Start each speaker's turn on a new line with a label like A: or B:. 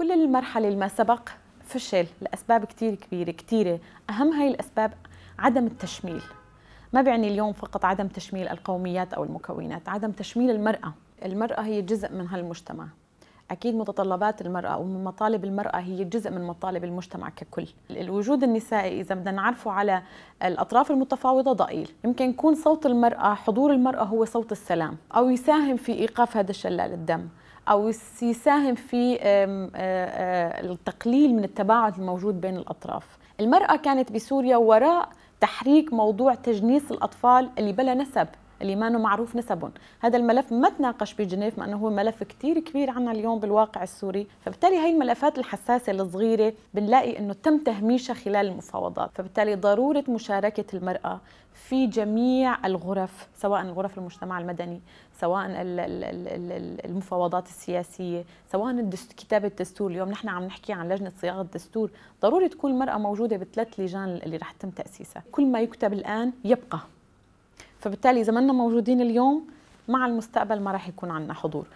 A: كل المرحلة اللي ما سبق فشل لأسباب كتير كبيرة كتيرة أهم هاي الأسباب عدم التشميل ما بيعني اليوم فقط عدم تشميل القوميات أو المكونات عدم تشميل المرأة المرأة هي جزء من هالمجتمع أكيد متطلبات المرأة ومطالب المرأة هي جزء من مطالب المجتمع ككل الوجود النسائي إذا بدنا نعرفه على الأطراف المتفاوضة ضئيل يمكن يكون صوت المرأة حضور المرأة هو صوت السلام أو يساهم في إيقاف هذا الشلال الدم او يساهم في آه، آه، التقليل من التباعد الموجود بين الاطراف المراه كانت بسوريا وراء تحريك موضوع تجنيس الاطفال اللي بلا نسب اللي ما معروف نسبهم هذا الملف ما تناقش بجنيف مع أنه هو ملف كتير كبير عنا اليوم بالواقع السوري فبالتالي هاي الملفات الحساسة الصغيرة بنلاقي أنه تم تهميشها خلال المفاوضات فبالتالي ضرورة مشاركة المرأة في جميع الغرف سواء غرف المجتمع المدني سواء المفاوضات السياسية سواء كتاب الدستور اليوم نحن عم نحكي عن لجنة صياغة الدستور ضروري تكون المرأة موجودة بثلاث لجان اللي رح تم تأسيسها كل ما يكتب الآن يبقى فبالتالي اذا ما موجودين اليوم مع المستقبل ما راح يكون عندنا حضور